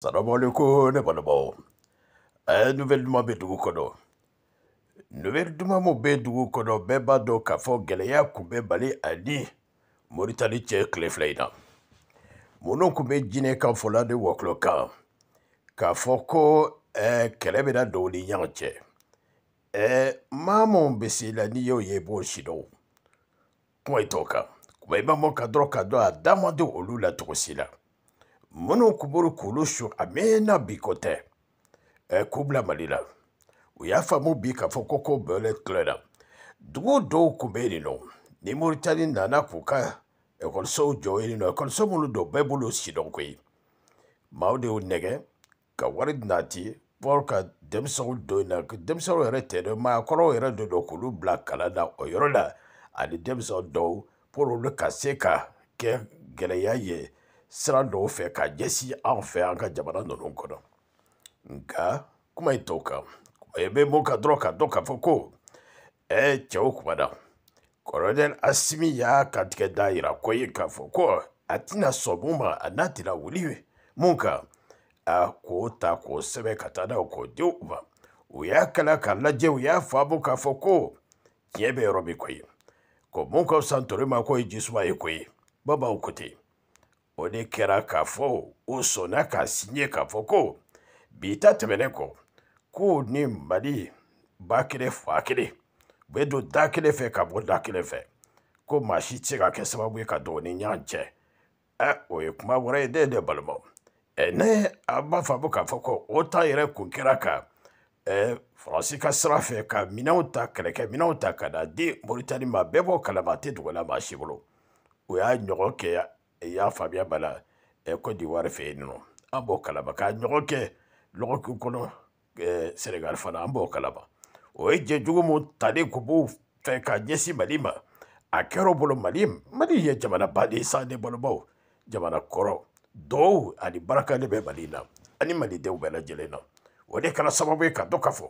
Salam alekou, bon ne panabou. Bon. Eh, nouvel duman be dougou kono. Nouvel duman mou be dougou kono, be ba do kafon gelaya koube bali an ni moritani tche klefley nan. Mounon koube jine kan fola de wak lo kan. Kafon ko, eh, kerebe nan doni nyan tche. E, eh, mamon besi la ni yo yebo shido. Koube to ka. Koube mou kadro kadro a daman de oulu la trou si la. Munukuburu kuhusu amena bikote e kubla malila u y'a bika fokoko k'a fɔ dugu dɔw tun bɛ yen nɔ ni moritani nana k'u ka ekɔlisow jɔ yen nɔ ekɔliso minnu don bɛɛ b'olu sidɔnko ye ka wari nati paul ka denmisɛnw don na denmisɛnw yɛrɛ tɛ dɛ maakɔrɔw yɛrɛ de don k'olu bila kalan na o yɔrɔ la ani denmisɛnw dɔw pour olu ka se ka kɛ ye sira dɔw fɛ ka ɲɛsin an fɛ an ka jamana ninnu kɔnɔ nka kuma in t'o kan i bɛ mun kan dɔrɔn ka dɔn k'a fɔ ko ɛ cɛw kuma kɔrɔdɛli asimi y'a kantigɛ da yira ko ye k'a fɔ ko a tɛna sɔn mun ma a n'a tɛna wuli mun kan a k'o ta k'o sɛbɛn ka taa n'a ye k'o di u ma u y'a kala k'a lajɛ u y'a faamu k'a fɔ ko tiɲɛ bɛ yɔrɔ min ko ye ko mun ka fisa ntɔri ma k'o ye jisuma ye ko ye babaw ko ten o de kɛra k'a fɔ o sɔnna k'a siɲɛ k'a fɔ ko bi ta tɛmɛnen kɔ k'o ni mali ba kelen fa kelen u bɛ don da kelen fɛ ka bɔ da kelen fɛ ko maa si tɛ se ka kɛ sababu ye ka dɔgɔ ni ɲɔgɔn cɛ ɛ o ye kuma wɛrɛ ye dɛ dɛ balimaw ne an b'a faamu k'a fɔ ko o ta yɛrɛ kun kɛra ka faransi ka sira fɛ ka minɛnw ta kɛlɛkɛ minɛnw ta ka na di moritani ma bɛɛ b'o kalama a tɛ dogo la maa si bolo o y'a ɲɔgɔn kɛ y'a faamuya b'a la cote d'ivoire fɛ yen nɔ an b'o kalama k'a ɲɔgɔn kɛ lɔgɔkun kɔnɔ senegal fana an b'o kalama o ye jɛjugu mun talen kun b'o fɛ ka ɲɛsin mali ma a kɛra o bolo mali mali ye jamana baden sanden balobaw jamana kɔrɔ dɔw ani barika de bɛ mali la ani malidenw bɛɛ lajɛlen na o de kɛra sababu ye ka dɔ ka fɔ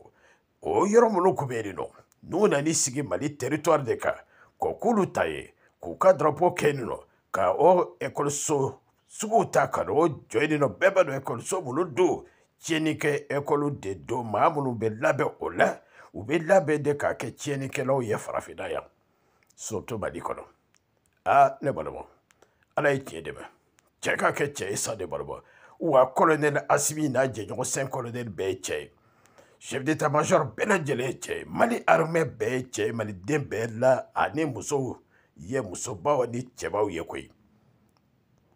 o yɔrɔ minnu kun bɛ yen nɔ n'u nan'i sigi mali territoire de kan k'o k'olu ta k'u ka drapeau kɛ yen ka o ekɔliso suguw ta ka o jɔyini nɔ bɛɛ b'a dɔn ekɔliso minnu don tiɲɛnikɛ ekɔli de don maa minnu bɛ labɛn o la u bɛ labɛn de k'a kɛ tiɲɛnikɛlaw ye farafinna yan soto mali kɔnɔ aa ne balima ala ye tiɲɛ dɛmɛ cɛ ka kɛ cɛ ye sa ne balima wa colonel asimi n'a jɛɲɔgɔn sen colonel bɛɛ ye cɛ ye chef d'état major bɛɛ lajɛlen ye cɛ ye mali armée bɛɛ ye cɛ ye maliden bɛɛ la ani musow yɛ musobaw ni cɛbaw ye koyi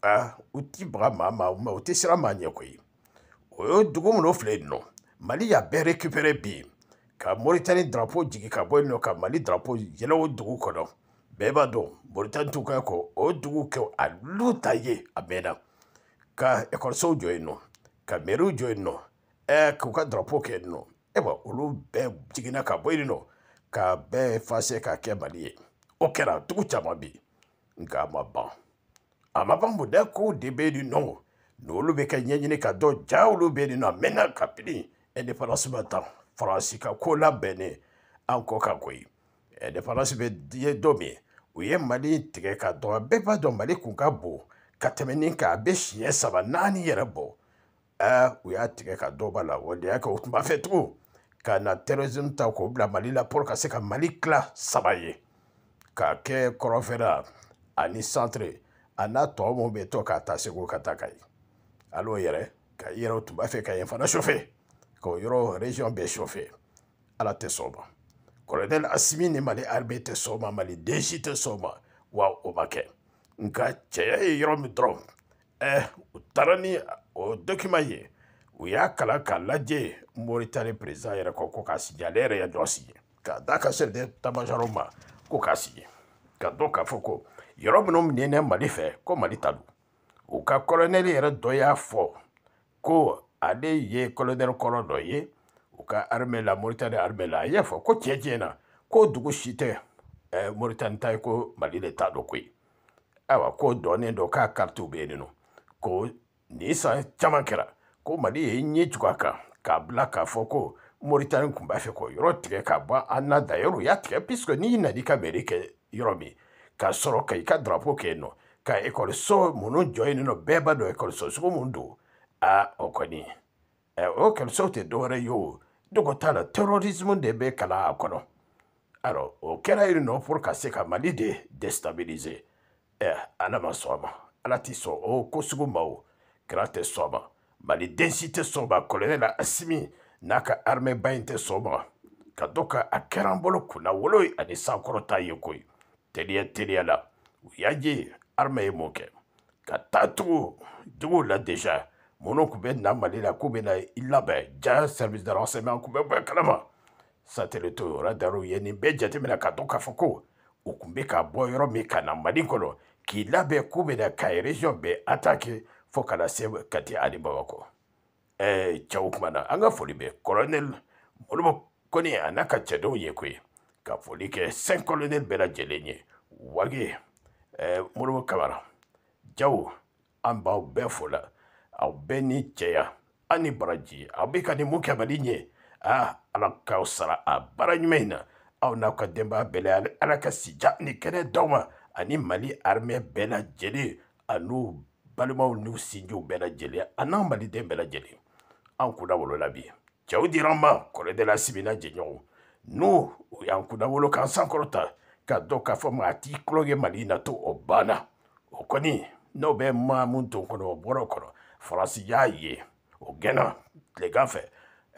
a u ti baga maa ma u tɛ siran maa ɲɛ koyi o ye dugu minnu filɛ yen nɔ mali y'a bɛɛ récupéré bi ka moritani drapeau jigin ka bɔ yen nɔ ka mali drapeau yɛlɛ o dugu kɔnɔ bɛɛ b'a dɔn moritani t'u ka kɔ o dugu kɛ a lu ta ye a mɛnna ka ekɔlisow jɔ yen nɔ e, ka mɛriw jɔ yen nɔ ɛɛ k'u ka drapeau kɛ yen nɔ ayiwa olu bɛɛ jiginna ka bɔ yen nɔ ka bɛɛ efase k'a kɛ mali ye. o kɛra dugu caman bi nka a ma ban a ma ban mun dɛ kow de bɛ yen nɔ n'olu bɛ kɛ ɲɛɲini ka dɔn ja olu bɛ yen nɔ a mɛnna kabini indépendance ma tan faransi ka ko labɛnnen an kɔ kan koyi indépendance bɛ ye don min u ye mali tigɛ ka dɔn a bɛɛ b'a dɔn mali kun ka bon ka tɛmɛ nin kan a bɛ siɲɛ saba naani yɛrɛ bɔ ɛɛ u y'a tigɛ ka dɔ b'a la waleya kɛ o tun b'a fɛ tugun ka na terrorisme ta k'o bila mali la pour ka se ka mali tila saba ye. k'a kɛ kɔrɔnfɛla ani santere a n'a tɔ mun bɛ to k'a ta segu ka taa ka ye al'o yɛrɛ ka yɛrɛ tun b'a fɛ ka yen fana sufɛ k'o yɔrɔ region bɛɛ sufɛ ala tɛ sɔn o ma colonel asimi ni mali armée tɛ sɔn o ma mali dj tɛ sɔn o ma wa o ma kɛ nka cɛya ye yɔrɔ min dɔrɔn ɛɛ u taara ni o document ye u y'a kalan k'a lajɛ moritani président yɛrɛ kɔ ko k'a signé ale yɛrɛ ye dɔ signé k'a d'a ka chef d'état-major ma ka k'a fɔ ko yɔrɔ minnu minɛnɛ mali fɛ ko mali ta do u ka kɔlɔnɛli yɛrɛ dɔ y'a fɔ ko ale ye kɔlɔnɛli kɔrɔ dɔ ye u ka arme la moritani arme la a y'a fɔ ko tiɲɛ tiɲɛ na ko dugu si tɛ eh, moritani ta ye ko mali de ta dɔ koyi ayiwa ko dɔɔnin dɔ k'a karitiw bɛ yen nɔ ko nin san caman kɛra ko mali ye ɲɛ tugu a kan k'a bila k'a fɔ ko moritani tun b'a fɛ k'o yɔrɔ tigɛ ka bɔ an na dayɔrɔ u y'a tigɛ puisque n'i nan'i ka mairie kɛ yɔrɔ min k'a sɔrɔ ka i ka drapeau kɛ yen nɔ ka ekɔliso minnu jɔ yen nɔ bɛɛ b'a dɔn ekɔliso sugu mun don aa o kɔni o ekɔlisow tɛ dɔwɛrɛ ye o dogo t'a la terrorisme de bɛ kalan a kɔnɔ alors o kɛra yen nɔ pour ka se ka mali de déstabiliser ɛ ala ma sɔn a ma ala ti sɔn o ko sugu ma o kira tɛ sɔn a ma mali den si tɛ sɔn ba kɔlɔnɛla asimi n'a ka armɛ ba in tɛ sɔn ma ka dɔ ka a kɛra an bolo kunna wolo ye ani sankɔrɔta ye koyi teliya teliya la u y'a ye armɛ ye mun kɛ ka taa tugu duguw la deja minnu tun bɛ na mali la k'u bɛ na i labɛn ja service de renseignement tun bɛ bɔ kalama satɛlɛ to radarw ye nin bɛɛ jateminɛ ka dɔn k'a fɔ ko u tun bɛ ka bɔ yɔrɔ min ka na mali kɔnɔ k'i labɛn k'u bɛ na kaye région bɛɛ attaquer fo kana se kati ani bamako ɛɛ e, cɛw kumana an ka foli bɛ kɔrɔnɛl moribo kɔni a n'a ka cɛdenw ye koyi ka foli kɛ sɛn kɔlɔnɛl bɛɛ lajɛlen ye wage ɛɛ moribo kamara jaw an b'aw bɛɛ fo la aw bɛɛ ni cɛya an ni baraji aw bɛ ka nin mun kɛ mali ɲɛ aa ala k'aw sara a baara ɲuman in na aw n'aw ka denbaya bɛɛ la ala ka sija ni kɛnɛ d'aw ma ani mali armɛ bɛɛ lajɛlen anu balimaw n'u sinjiw bɛɛ lajɛlen a n'an maliden bɛɛ lajɛlen an kunnawolo la bi cɛw dira n ma kɔrɔdɛla simina jɛɲɔgɔnw n'u u y'an kunnawolo k'an sankɔrɔta ka dɔn k'a fɔ maa t'i tulonkɛ mali in na to o banna o kɔni n'o bɛ maa mun tun kɔnɔ o bɔra o kɔnɔ faransi y'a ye o gɛnna tilegan fɛ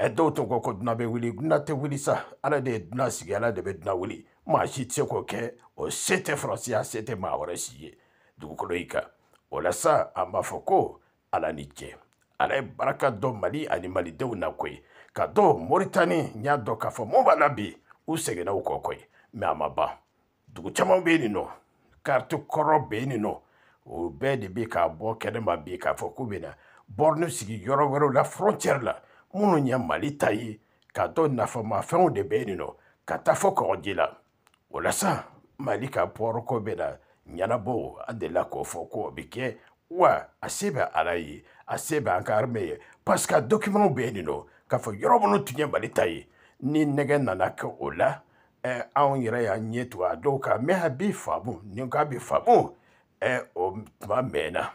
ɛ dɔw tun ko ko dunan bɛ wuli dunan tɛ wuli sa ala de ye dunan sigi ala de bɛ dunan wuli maa si tɛ se k'o kɛ o se tɛ faransi ya se tɛ maa wɛrɛ si ye dugukolo in kan walasa an b'a fɔ ko ala ni cɛ ala ye baraka dɔ mali ani malidenw na koyi ka dɔ moritani n y'a dɔn k'a fɔ mun b'a la bi u seginna u kɔ koyi mɛ a ma ban dugu caman bɛ yen nɔ kariti kɔrɔ bɛ yen nɔ o bɛɛ de bɛ k'a bɔ kɛnɛma bi k'a fɔ k'u bɛ na bɔrɔni sigi yɔrɔ wɛrɛw la fɔrɔncɛri la minnu ye mali ta ye ka dɔ nafamafɛnw de bɛ yen nɔ ka taa fɔ kɔgɔji la walasa mali ka pɔrɔko bɛ na ɲɛnabɔ a delila k'o fɔ ko o bɛ kɛ wa a se bɛ ala ye a se bɛ an ka arme ye parce que a documentw bɛ yen nɔ k'a fɔ yɔrɔ minnu tun ye mali ta ye ni nɛgɛ nana kɛ o la ɛ anw yɛrɛ y'an ɲɛ tugu a dɔw kan mɛ a bɛ faamu nin k'a bɛ faamu ɛ o tuma mɛnna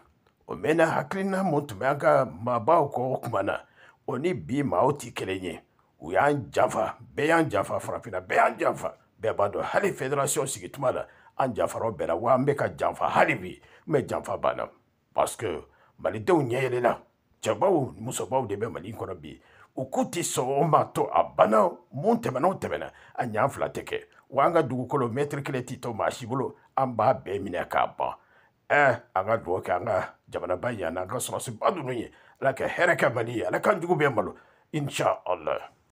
o mɛnna hakilina mun tun bɛ an ka maabaw kɔ o kuma na o ni bi maaw tɛ kelen ye u y'an janfa bɛɛ y'an janfa farafinna bɛɛ y'an janfa bɛɛ b'a dɔn hali federation sigi tuma la an janfaraw bɛɛ la wa an bɛ ka janfa hali bi n bɛ janfa banna parce que malidenw ɲɛ yɛlɛla cɛbaw musobaw de bɛ mali kɔnɔ bi u k'u ti sɔn o ma to a banna mun tɛmɛnaw tɛmɛna a ɲa fila tɛ kɛ wa an ka dugukolo mɛtiri kelen ti to maa si bolo an b'a bɛɛ minɛ k'a ban ɛ an ka dugawu kɛ an ka jamanaba yan n'an ka sɔrɔsiba ninnu ye ala ka hɛrɛ kɛ mali ye ala kan jugu bɛ malo inshaallah